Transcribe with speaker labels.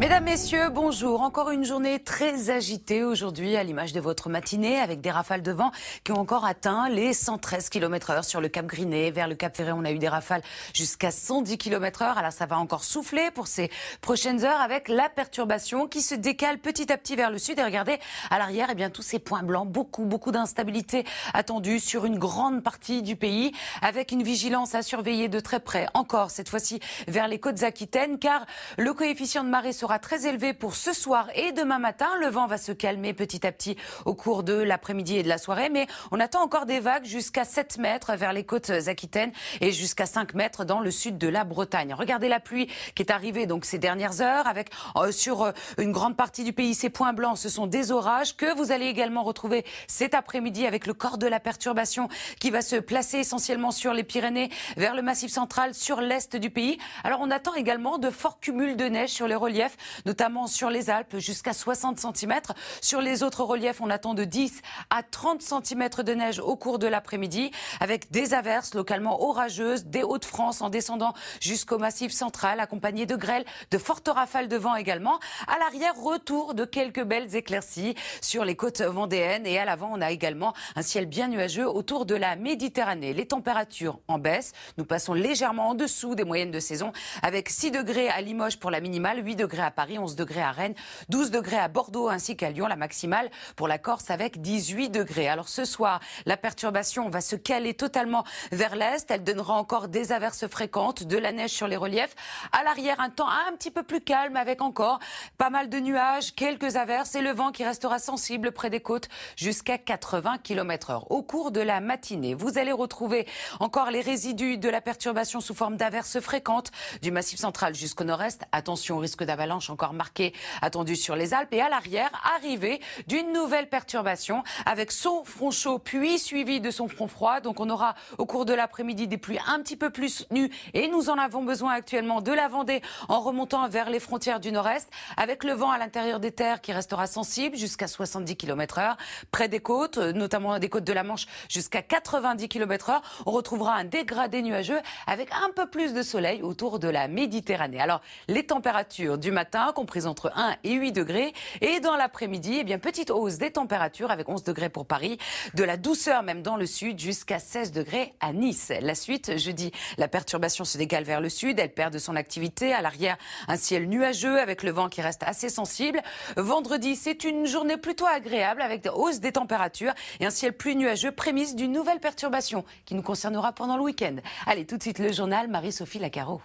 Speaker 1: Mesdames, Messieurs, bonjour. Encore une journée très agitée aujourd'hui à l'image de votre matinée avec des rafales de vent qui ont encore atteint les 113 km heure sur le Cap Grinet. Vers le Cap Ferré, on a eu des rafales jusqu'à 110 km heure. Alors ça va encore souffler pour ces prochaines heures avec la perturbation qui se décale petit à petit vers le sud. Et regardez à l'arrière, eh bien, tous ces points blancs, beaucoup, beaucoup d'instabilité attendue sur une grande partie du pays avec une vigilance à surveiller de très près encore cette fois-ci vers les côtes aquitaines car le coefficient de marée sera sera très élevé pour ce soir et demain matin. Le vent va se calmer petit à petit au cours de l'après-midi et de la soirée, mais on attend encore des vagues jusqu'à 7 mètres vers les côtes aquitaines et jusqu'à 5 mètres dans le sud de la Bretagne. Regardez la pluie qui est arrivée donc ces dernières heures avec euh, sur euh, une grande partie du pays ces points blancs, ce sont des orages que vous allez également retrouver cet après-midi avec le corps de la perturbation qui va se placer essentiellement sur les Pyrénées vers le massif central sur l'est du pays. Alors on attend également de forts cumuls de neige sur les reliefs notamment sur les Alpes, jusqu'à 60 cm. Sur les autres reliefs, on attend de 10 à 30 cm de neige au cours de l'après-midi, avec des averses localement orageuses des Hauts-de-France en descendant jusqu'au massif central, accompagnées de grêles, de fortes rafales de vent également. À l'arrière, retour de quelques belles éclaircies sur les côtes vendéennes et à l'avant, on a également un ciel bien nuageux autour de la Méditerranée. Les températures en baisse. Nous passons légèrement en dessous des moyennes de saison avec 6 degrés à Limoges pour la minimale, 8 degrés à à Paris, 11 degrés à Rennes, 12 degrés à Bordeaux ainsi qu'à Lyon, la maximale pour la Corse avec 18 degrés. Alors ce soir, la perturbation va se caler totalement vers l'est. Elle donnera encore des averses fréquentes, de la neige sur les reliefs. À l'arrière, un temps un petit peu plus calme avec encore pas mal de nuages, quelques averses et le vent qui restera sensible près des côtes jusqu'à 80 km heure. Au cours de la matinée, vous allez retrouver encore les résidus de la perturbation sous forme d'averses fréquentes du massif central jusqu'au nord-est. Attention au risque d'avalanche encore marquée attendue sur les Alpes. Et à l'arrière, arrivée d'une nouvelle perturbation avec son front chaud puis suivi de son front froid. Donc on aura au cours de l'après-midi des pluies un petit peu plus nues et nous en avons besoin actuellement de la Vendée en remontant vers les frontières du nord-est avec le vent à l'intérieur des terres qui restera sensible jusqu'à 70 km h Près des côtes, notamment des côtes de la Manche jusqu'à 90 km h on retrouvera un dégradé nuageux avec un peu plus de soleil autour de la Méditerranée. Alors les températures du matin, comprise entre 1 et 8 degrés. Et dans l'après-midi, eh bien, petite hausse des températures avec 11 degrés pour Paris, de la douceur même dans le sud jusqu'à 16 degrés à Nice. La suite, jeudi, la perturbation se décale vers le sud, elle perd de son activité. À l'arrière, un ciel nuageux avec le vent qui reste assez sensible. Vendredi, c'est une journée plutôt agréable avec des hausses des températures et un ciel plus nuageux, prémisse d'une nouvelle perturbation qui nous concernera pendant le week-end. Allez, tout de suite le journal Marie-Sophie Lacaro.